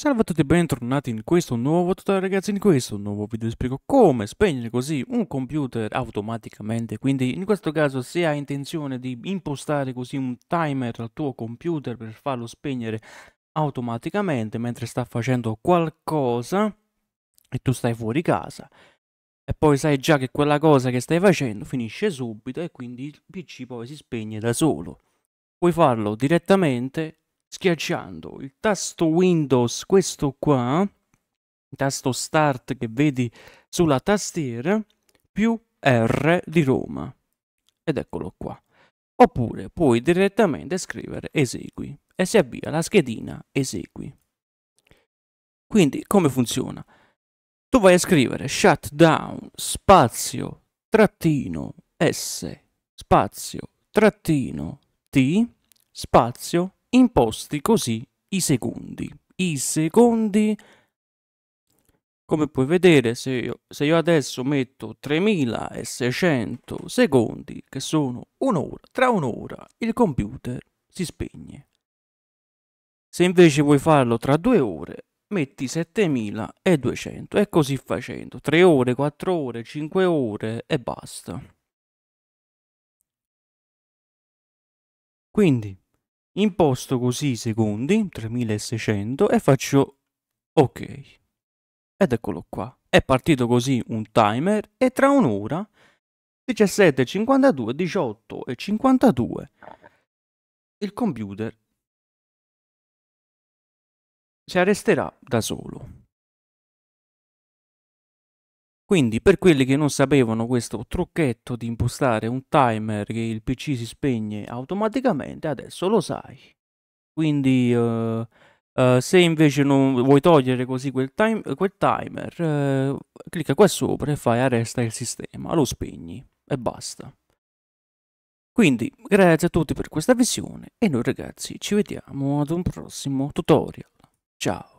Salve a tutti e bentornati in questo nuovo tutorial ragazzi, in questo nuovo video vi spiego come spegnere così un computer automaticamente quindi in questo caso se hai intenzione di impostare così un timer al tuo computer per farlo spegnere automaticamente mentre sta facendo qualcosa e tu stai fuori casa e poi sai già che quella cosa che stai facendo finisce subito e quindi il PC poi si spegne da solo puoi farlo direttamente schiacciando il tasto Windows, questo qua, il tasto Start che vedi sulla tastiera, più R di Roma. Ed eccolo qua. Oppure puoi direttamente scrivere Esegui e si avvia la schedina Esegui. Quindi come funziona? Tu vai a scrivere shutdown spazio trattino S spazio trattino T spazio imposti così i secondi. I secondi, come puoi vedere, se io, se io adesso metto 3600 secondi, che sono un'ora, tra un'ora il computer si spegne. Se invece vuoi farlo tra due ore, metti 7200 e così facendo 3 ore, 4 ore, 5 ore e basta. Quindi imposto così i secondi 3600 e faccio ok ed eccolo qua è partito così un timer e tra un'ora 17.52 18.52 il computer si arresterà da solo quindi per quelli che non sapevano questo trucchetto di impostare un timer che il PC si spegne automaticamente, adesso lo sai. Quindi uh, uh, se invece non vuoi togliere così quel, time, quel timer, uh, clicca qua sopra e fai arresta il sistema, lo spegni e basta. Quindi grazie a tutti per questa visione e noi ragazzi ci vediamo ad un prossimo tutorial. Ciao!